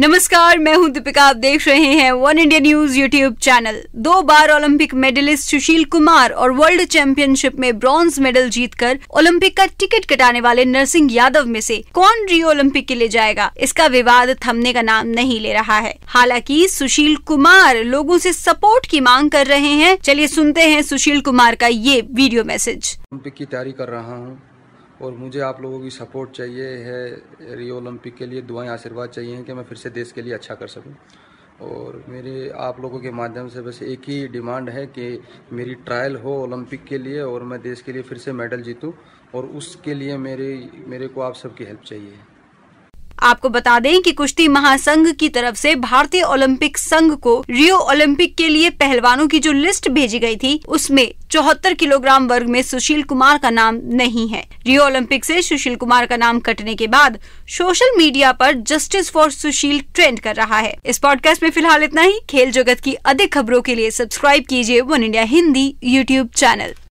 नमस्कार मैं हूं दीपिका आप देख रहे हैं One India news YouTube channel दो बार ओलंपिक मेडलिस्ट सुशील कुमार और वर्ल्ड चैंपियनशिप में ब्रॉन्ज मेडल जीतकर ओलंपिक का टिकट कटाने वाले नरसिंह यादव में से कौन रियो ओलंपिक के लिए जाएगा इसका विवाद थमने का नाम नहीं ले रहा है हालांकि सुशील कुमार लोगों से सपोर्ट की मांग कर रहे हैं चलिए सुनते हैं सुशील कुमार का ये वीडियो मैसेज ओलंपिक की तैयारी कर रहा हूँ और मुझे आप लोगों की सपोर्ट चाहिए है रियो ओलंपिक के लिए दुआएं आशीर्वाद चाहिए कि मैं फिर से देश के लिए अच्छा कर सकूं और मेरे आप लोगों के माध्यम से बस एक ही डिमांड है कि मेरी ट्रायल हो ओलंपिक के लिए और मैं देश के लिए फिर से मेडल जीतूं और उसके लिए मेरे मेरे को आप सबकी हेल्प चाहिए आपको बता दें कि कुश्ती महासंघ की तरफ से भारतीय ओलंपिक संघ को रियो ओलंपिक के लिए पहलवानों की जो लिस्ट भेजी गई थी उसमें चौहत्तर किलोग्राम वर्ग में सुशील कुमार का नाम नहीं है रियो ओलंपिक से सुशील कुमार का नाम कटने के बाद सोशल मीडिया पर जस्टिस फॉर सुशील ट्रेंड कर रहा है इस पॉडकास्ट में फिलहाल इतना ही खेल जगत की अधिक खबरों के लिए सब्सक्राइब कीजिए One India Hindi YouTube channel